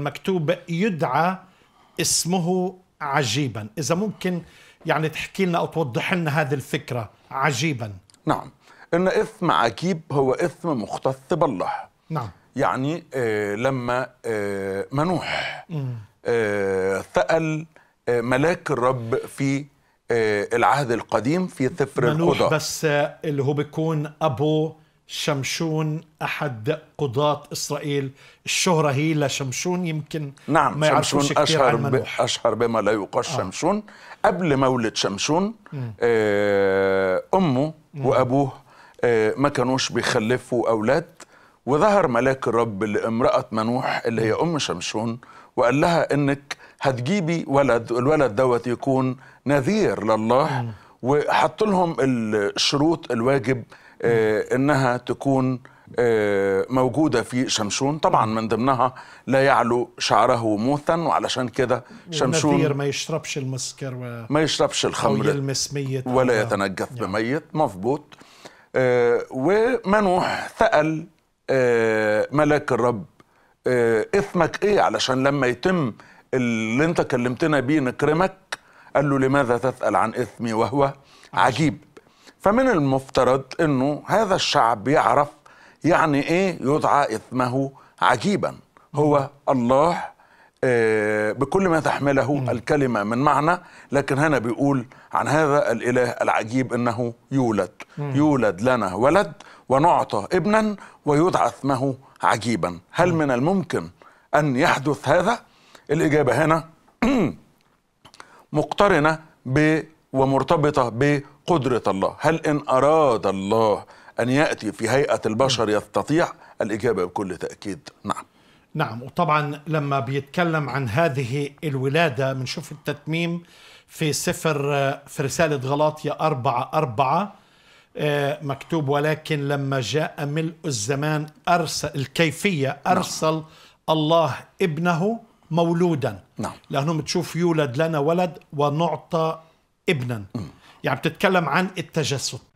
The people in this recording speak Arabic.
مكتوب يدعى اسمه عجيبا إذا ممكن يعني تحكي لنا أو توضح لنا هذه الفكرة عجيبا نعم إن إثم عجيب هو إثم مختص بالله نعم يعني آه لما آه منوح آه، سأل آه ملاك الرب في آه العهد القديم في سفر القضاء منوح بس آه، اللي هو بيكون أبو شمشون أحد قضاة إسرائيل الشهرة هي لشمشون يمكن نعم ما شمشون أشهر, أشهر بما لا يقال آه. شمشون قبل مولد شمشون آه أمه مم. وأبوه آه ما كانوش بيخلفوا أولاد وظهر ملاك الرب لامرأة منوح اللي هي أم شمشون وقال لها إنك هتجيبي ولد الولد دوت يكون نذير لله وحط لهم الشروط الواجب آه، انها تكون آه، موجودة في شمشون طبعا من ضمنها لا يعلو شعره موثا وعلشان كده شمشون ما يشربش المسكر و... ما يشربش الخمر يلمس ميت ولا يتنجف يعني. بميت مظبوط آه، ومنوح سال ملاك الرب إثمك إيه علشان لما يتم اللي أنت كلمتنا بيه نكرمك قال له لماذا تسأل عن إثمي وهو عجيب فمن المفترض انه هذا الشعب يعرف يعني ايه يدعى اسمه عجيبا هو الله آه، بكل ما تحمله الكلمه من معنى لكن هنا بيقول عن هذا الاله العجيب انه يولد يولد لنا ولد ونعطى ابنا ويدعى اسمه عجيبا هل من الممكن ان يحدث هذا الاجابه هنا مقترنه ب ومرتبطه ب قدرة الله هل إن أراد الله أن يأتي في هيئة البشر يستطيع الإجابة بكل تأكيد نعم نعم وطبعا لما بيتكلم عن هذه الولادة بنشوف التتميم في سفر في رسالة غلاطية أربعة أربعة آه، مكتوب ولكن لما جاء ملء الزمان نعم. أرسل الكيفية أرسل نعم. الله ابنه مولودا نعم. لأنهم تشوف يولد لنا ولد ونعطى ابنا م. يعني بتتكلم عن التجسد